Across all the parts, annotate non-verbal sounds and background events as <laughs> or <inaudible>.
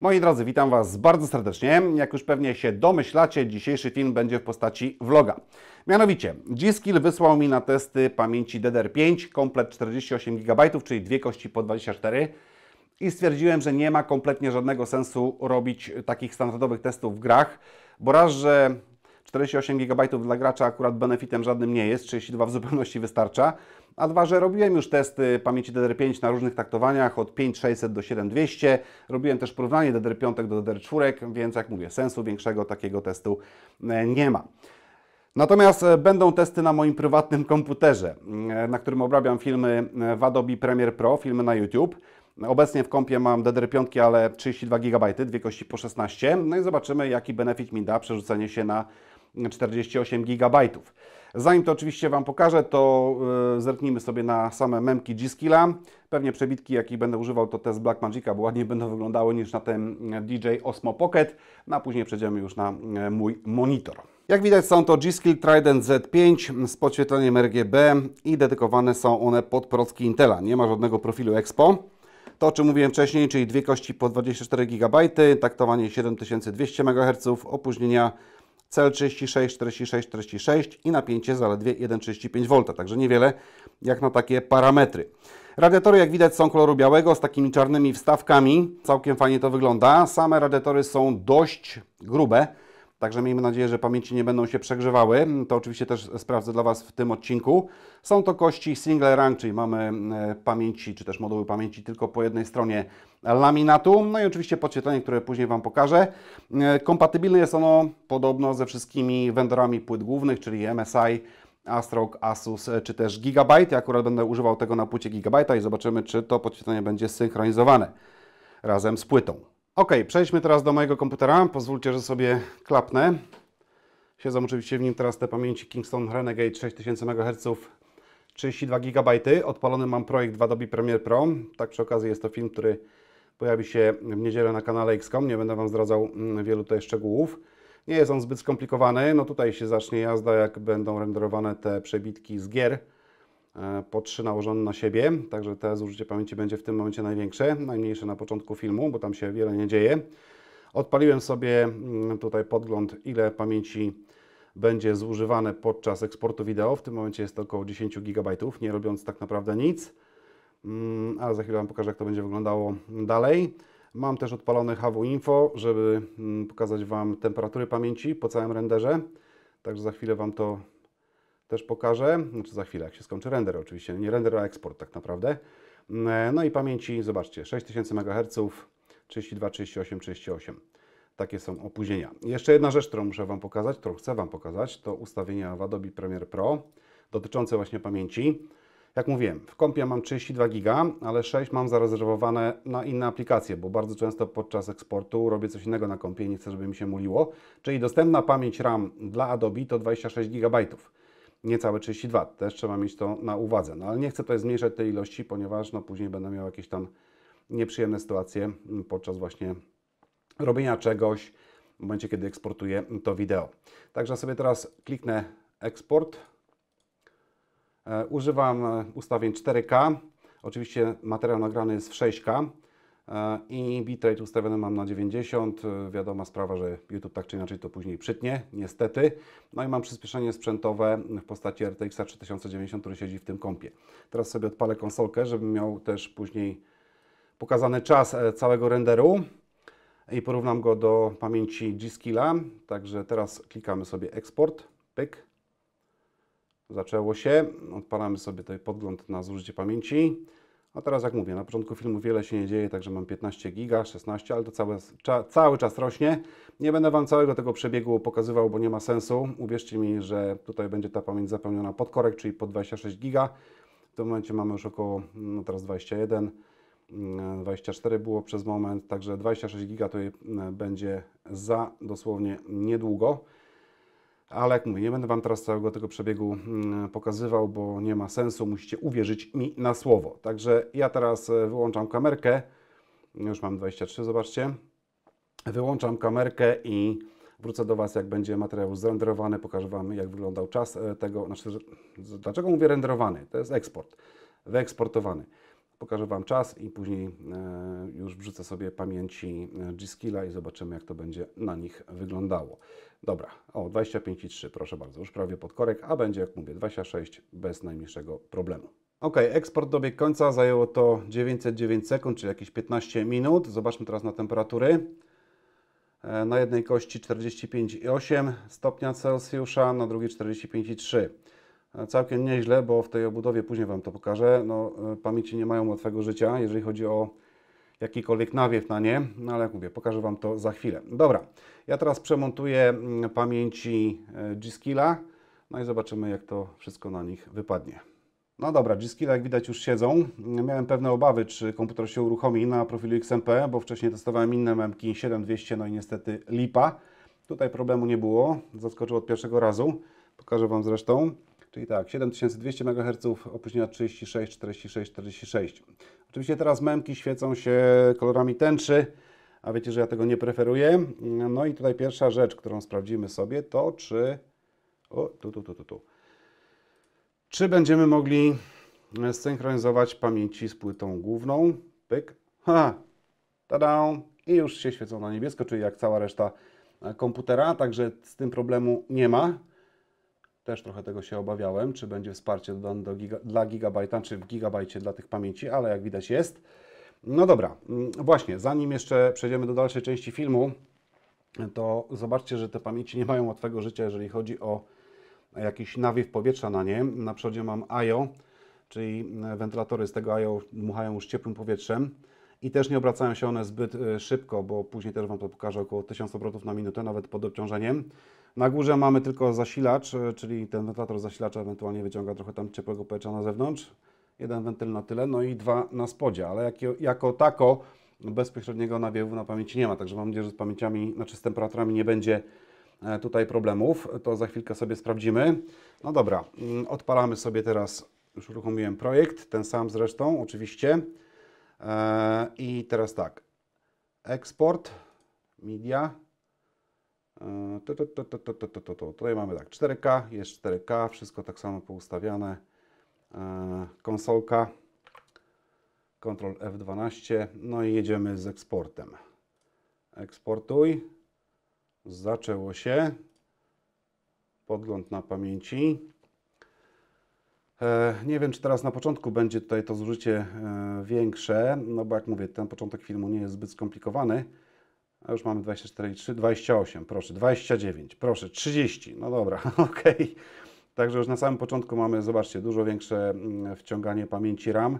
Moi drodzy, witam Was bardzo serdecznie. Jak już pewnie się domyślacie, dzisiejszy film będzie w postaci vloga. Mianowicie, G-Skill wysłał mi na testy pamięci DDR5, komplet 48 GB, czyli dwie kości po 24 i stwierdziłem, że nie ma kompletnie żadnego sensu robić takich standardowych testów w grach, bo raz, że 48 GB dla gracza akurat benefitem żadnym nie jest, 32 w zupełności wystarcza. A dwa, że robiłem już testy pamięci DDR5 na różnych taktowaniach od 5600 do 7200. Robiłem też porównanie DDR5 do DDR4, więc jak mówię, sensu większego takiego testu e, nie ma. Natomiast e, będą testy na moim prywatnym komputerze, e, na którym obrabiam filmy w Adobe Premiere Pro, filmy na YouTube. Obecnie w kompie mam DDR5, ale 32 GB, dwie kości po 16. No i zobaczymy, jaki benefit mi da przerzucenie się na 48 GB. Zanim to oczywiście Wam pokażę, to e, zerknijmy sobie na same memki G-Skilla. Pewnie przebitki, jakich będę używał, to te z Blackmagica, bo ładnie będą wyglądały niż na ten e, DJ Osmo Pocket, no, a później przejdziemy już na e, mój monitor. Jak widać są to G-Skill Trident Z5 z podświetleniem RGB i dedykowane są one pod procki Intela. Nie ma żadnego profilu Expo. To, o czym mówiłem wcześniej, czyli dwie kości po 24 GB, taktowanie 7200 MHz, opóźnienia cel 36, 46, 46 i napięcie zaledwie 1,35 V, także niewiele jak na takie parametry. Radiatory jak widać są koloru białego z takimi czarnymi wstawkami, całkiem fajnie to wygląda. Same radiatory są dość grube, Także miejmy nadzieję, że pamięci nie będą się przegrzewały. To oczywiście też sprawdzę dla Was w tym odcinku. Są to kości single rank, czyli mamy e, pamięci, czy też moduły pamięci tylko po jednej stronie laminatu. No i oczywiście podświetlenie, które później Wam pokażę. E, kompatybilne jest ono podobno ze wszystkimi vendorami płyt głównych, czyli MSI, Astrok, Asus e, czy też Gigabyte. Ja akurat będę używał tego na płycie Gigabyte'a i zobaczymy, czy to podświetlenie będzie synchronizowane razem z płytą. Ok, przejdźmy teraz do mojego komputera. Pozwólcie, że sobie klapnę. Siedzą oczywiście w nim teraz te pamięci Kingston Renegade 6000 MHz 32 GB. Odpalony mam projekt w Adobe Premiere Pro. Tak przy okazji jest to film, który pojawi się w niedzielę na kanale XCOM. Nie będę Wam zdradzał mm, wielu tutaj szczegółów. Nie jest on zbyt skomplikowany. No tutaj się zacznie jazda, jak będą renderowane te przebitki z gier E, po trzy nałożone na siebie, także te zużycie pamięci będzie w tym momencie największe, najmniejsze na początku filmu, bo tam się wiele nie dzieje. Odpaliłem sobie mm, tutaj podgląd, ile pamięci będzie zużywane podczas eksportu wideo. W tym momencie jest to około 10 GB, nie robiąc tak naprawdę nic. Mm, ale za chwilę Wam pokażę, jak to będzie wyglądało dalej. Mam też odpalony HW Info, żeby mm, pokazać Wam temperatury pamięci po całym renderze. Także za chwilę Wam to też pokażę, znaczy za chwilę, jak się skończy render oczywiście, nie render, a eksport tak naprawdę. Mm, e, no i pamięci, zobaczcie, 6000 MHz, 32, 38, 38. Takie są opóźnienia. Jeszcze jedna rzecz, którą muszę Wam pokazać, którą chcę Wam pokazać, to ustawienia w Adobe Premiere Pro dotyczące właśnie pamięci. Jak mówiłem, w kompie mam 32 giga, ale 6 mam zarezerwowane na inne aplikacje, bo bardzo często podczas eksportu robię coś innego na kompie i nie chcę, żeby mi się muliło. Czyli dostępna pamięć RAM dla Adobe to 26 gigabajtów niecałe 32. Też trzeba mieć to na uwadze. No ale nie chcę tutaj zmniejszać tej ilości, ponieważ no, później będę miał jakieś tam nieprzyjemne sytuacje podczas właśnie robienia czegoś w momencie, kiedy eksportuję to wideo. Także sobie teraz kliknę eksport. E, używam e, ustawień 4K. Oczywiście materiał nagrany jest w 6K. E, i bitrate ustawiony mam na 90. E, wiadoma sprawa, że YouTube tak czy inaczej to później przytnie, niestety. No i mam przyspieszenie sprzętowe w postaci RTX 3090, który siedzi w tym kompie. Teraz sobie odpalę konsolkę, żebym miał też później pokazany czas e, całego renderu i porównam go do pamięci G-Skilla. Także teraz klikamy sobie export, pyk. Zaczęło się, odpalamy sobie tutaj podgląd na zużycie pamięci. A teraz, jak mówię, na początku filmu wiele się nie dzieje, także mam 15 giga, 16, ale to cały, cza, cały czas rośnie. Nie będę Wam całego tego przebiegu pokazywał, bo nie ma sensu. Uwierzcie mi, że tutaj będzie ta pamięć zapełniona pod korek, czyli po 26 giga. W tym momencie mamy już około, no teraz 21, 24 mm, było przez moment, także 26 giga to e, będzie za dosłownie niedługo. Ale jak mówię, nie będę Wam teraz całego tego przebiegu mm, pokazywał, bo nie ma sensu, musicie uwierzyć mi na słowo. Także ja teraz e, wyłączam kamerkę, już mam 23, zobaczcie. Wyłączam kamerkę i wrócę do Was, jak będzie materiał zrenderowany, pokażę Wam, jak wyglądał czas e, tego. Znaczy, dlaczego mówię renderowany? To jest eksport, wyeksportowany. Pokażę Wam czas i później e, już wrzucę sobie pamięci e, G-Skilla i zobaczymy, jak to będzie na nich wyglądało. Dobra, o 25,3, proszę bardzo, już prawie pod korek, a będzie, jak mówię, 26 bez najmniejszego problemu. Ok, eksport dobiegł końca, zajęło to 909 sekund, czyli jakieś 15 minut. Zobaczmy teraz na temperatury. E, na jednej kości 45,8 stopnia Celsjusza, na drugiej 45,3 całkiem nieźle, bo w tej obudowie później Wam to pokażę. No, e, pamięci nie mają łatwego życia, jeżeli chodzi o jakikolwiek nawiew na nie, no ale jak mówię, pokażę Wam to za chwilę. Dobra, ja teraz przemontuję mm, pamięci e, G-Skilla, no i zobaczymy jak to wszystko na nich wypadnie. No dobra, G-Skilla jak widać już siedzą. Miałem pewne obawy, czy komputer się uruchomi na profilu XMP, bo wcześniej testowałem inne memki 7200, no i niestety lipa. Tutaj problemu nie było, zaskoczył od pierwszego razu. Pokażę Wam zresztą. Czyli tak, 7200 MHz, opóźnienia 36, 46, 46. Oczywiście teraz memki świecą się kolorami tęczy, a wiecie, że ja tego nie preferuję. No i tutaj pierwsza rzecz, którą sprawdzimy sobie, to czy... O, tu, tu, tu, tu, tu. Czy będziemy mogli synchronizować pamięci z płytą główną? Pyk. Ha! Tada! I już się świecą na niebiesko, czyli jak cała reszta komputera, także z tym problemu nie ma. Też trochę tego się obawiałem, czy będzie wsparcie dodane do giga, dla gigabajta, czy w gigabajcie dla tych pamięci, ale jak widać jest. No dobra, mm, właśnie, zanim jeszcze przejdziemy do dalszej części filmu, to zobaczcie, że te pamięci nie mają łatwego życia, jeżeli chodzi o jakiś nawiew powietrza na nie. Na przodzie mam IO, czyli e, wentylatory z tego IO dmuchają już ciepłym powietrzem i też nie obracają się one zbyt e, szybko, bo później też Wam to pokażę około 1000 obrotów na minutę, nawet pod obciążeniem. Na górze mamy tylko zasilacz, e, czyli ten wentylator zasilacza ewentualnie wyciąga trochę tam ciepłego powietrza na zewnątrz. Jeden wentyl na tyle, no i dwa na spodzie, ale jako, jako tako bezpośredniego nawiewu na pamięci nie ma, także mam nadzieję, że z pamięciami, znaczy z temperaturami nie będzie e, tutaj problemów. To za chwilkę sobie sprawdzimy. No dobra, mm, odpalamy sobie teraz, już uruchomiłem projekt, ten sam zresztą oczywiście. E, I teraz tak, eksport, media, Tutaj mamy tak 4K, jest 4K, wszystko tak samo poustawiane. E, konsolka, Ctrl F12, no i jedziemy z eksportem. Eksportuj. Zaczęło się. Podgląd na pamięci. E, nie wiem, czy teraz na początku będzie tutaj to zużycie e, większe, no bo jak mówię, ten początek filmu nie jest zbyt skomplikowany. A już mamy 24 i 3, 28, proszę, 29, proszę, 30. No dobra, <laughs> okej. Okay. Także już na samym początku mamy, zobaczcie, dużo większe mm, wciąganie pamięci RAM.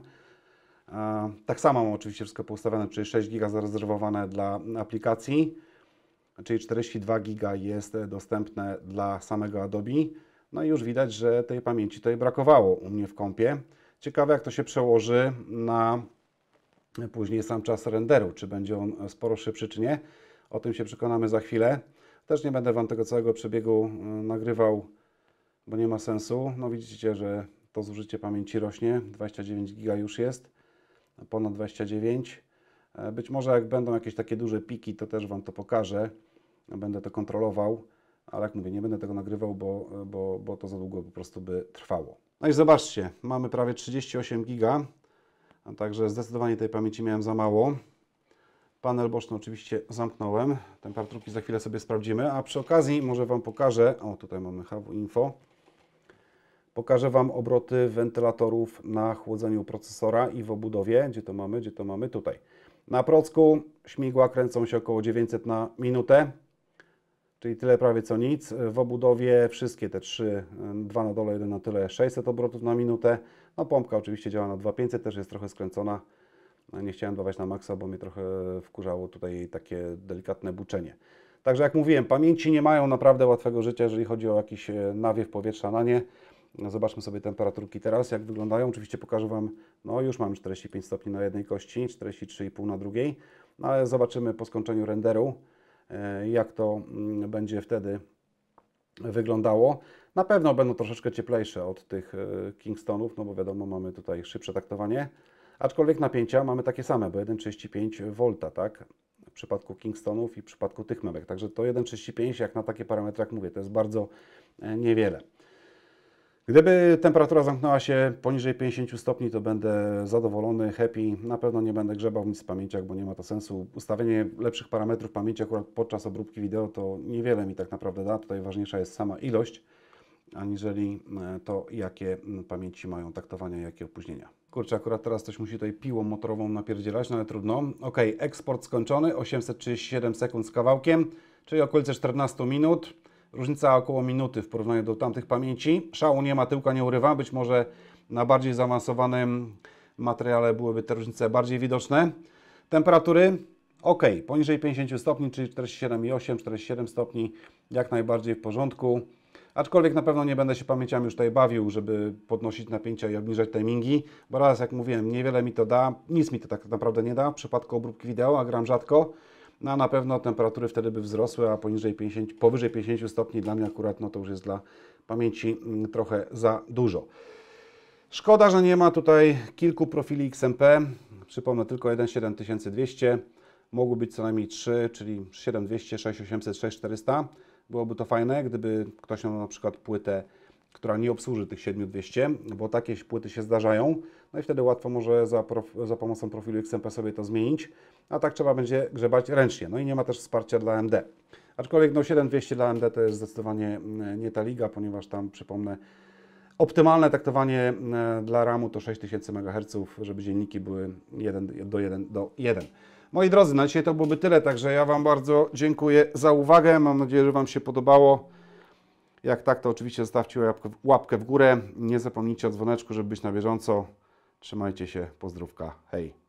Tak samo mam oczywiście wszystko poustawione, czyli 6 GB zarezerwowane dla aplikacji, czyli 42 GB jest dostępne dla samego Adobe. No i już widać, że tej pamięci tutaj brakowało u mnie w kąpie. Ciekawe jak to się przełoży na później sam czas renderu, czy będzie on sporo szybszy, czy nie. O tym się przekonamy za chwilę. Też nie będę Wam tego całego przebiegu mm, nagrywał, bo nie ma sensu. No widzicie, że to zużycie pamięci rośnie, 29 giga już jest, ponad 29. E, być może jak będą jakieś takie duże piki, to też Wam to pokażę, będę to kontrolował, ale jak mówię, nie będę tego nagrywał, bo, bo, bo to za długo po prostu by trwało. No i zobaczcie, mamy prawie 38 giga, Także zdecydowanie tej pamięci miałem za mało. Panel boczny oczywiście zamknąłem. Temperaturki za chwilę sobie sprawdzimy. A przy okazji może Wam pokażę, o tutaj mamy HW Info, pokażę Wam obroty wentylatorów na chłodzeniu procesora i w obudowie. Gdzie to mamy? Gdzie to mamy? Tutaj. Na procku śmigła kręcą się około 900 na minutę, czyli tyle prawie co nic. W obudowie wszystkie te trzy, dwa na dole, jeden na tyle, 600 obrotów na minutę. No pompka oczywiście działa na 2500, też jest trochę skręcona. No, nie chciałem dawać na maksa, bo mnie trochę wkurzało tutaj takie delikatne buczenie. Także jak mówiłem, pamięci nie mają naprawdę łatwego życia, jeżeli chodzi o jakiś e, nawiew powietrza na nie. No, zobaczmy sobie temperaturki teraz, jak wyglądają. Oczywiście pokażę Wam, no już mam 45 stopni na jednej kości, 43,5 na drugiej, no ale zobaczymy po skończeniu renderu, e, jak to mm, będzie wtedy wyglądało. Na pewno będą troszeczkę cieplejsze od tych e, Kingstonów, no bo wiadomo, mamy tutaj szybsze taktowanie. Aczkolwiek napięcia mamy takie same, bo 1,35 V, tak? W przypadku Kingstonów i w przypadku tych memek. Także to 1,35 jak na takie parametry, jak mówię, to jest bardzo e, niewiele. Gdyby temperatura zamknęła się poniżej 50 stopni, to będę zadowolony, happy. Na pewno nie będę grzebał nic w pamięciach, bo nie ma to sensu. Ustawienie lepszych parametrów pamięci akurat podczas obróbki wideo to niewiele mi tak naprawdę da. Tutaj ważniejsza jest sama ilość aniżeli e, to, jakie pamięci mają taktowania, jakie opóźnienia. Kurczę, akurat teraz ktoś musi tutaj piłą motorową napierdzielać, no ale trudno. Ok, eksport skończony, 837 sekund z kawałkiem, czyli okolice 14 minut. Różnica około minuty w porównaniu do tamtych pamięci. Szału nie ma, tyłka nie urywa, być może na bardziej zaawansowanym materiale byłyby te różnice bardziej widoczne. Temperatury ok, poniżej 50 stopni, czyli 47,8, 47 stopni, jak najbardziej w porządku. Aczkolwiek na pewno nie będę się pamięciami już tutaj bawił, żeby podnosić napięcia i obniżać timingi, bo raz jak mówiłem, niewiele mi to da, nic mi to tak naprawdę nie da w przypadku obróbki wideo, a gram rzadko. No a na pewno temperatury wtedy by wzrosły, a poniżej 50, powyżej 50 stopni dla mnie akurat no to już jest dla pamięci mm, trochę za dużo. Szkoda, że nie ma tutaj kilku profili XMP. Przypomnę tylko 17200. Mogły być co najmniej 3, czyli 7200, 6800, 6400. Byłoby to fajne, gdyby ktoś miał na przykład płytę, która nie obsłuży tych 7200, bo takie płyty się zdarzają, no i wtedy łatwo może za, za pomocą profilu XMP sobie to zmienić, a tak trzeba będzie grzebać ręcznie. No i nie ma też wsparcia dla AMD. Aczkolwiek no 7200 dla AMD to jest zdecydowanie e, nie ta liga, ponieważ tam przypomnę, Optymalne taktowanie e, dla RAMu to 6000 MHz, żeby dzienniki były 1 do 1 do 1. Moi drodzy, na dzisiaj to byłoby tyle, także ja Wam bardzo dziękuję za uwagę. Mam nadzieję, że Wam się podobało. Jak tak, to oczywiście zostawcie łapkę w górę. Nie zapomnijcie o dzwoneczku, żeby być na bieżąco. Trzymajcie się, pozdrówka, hej!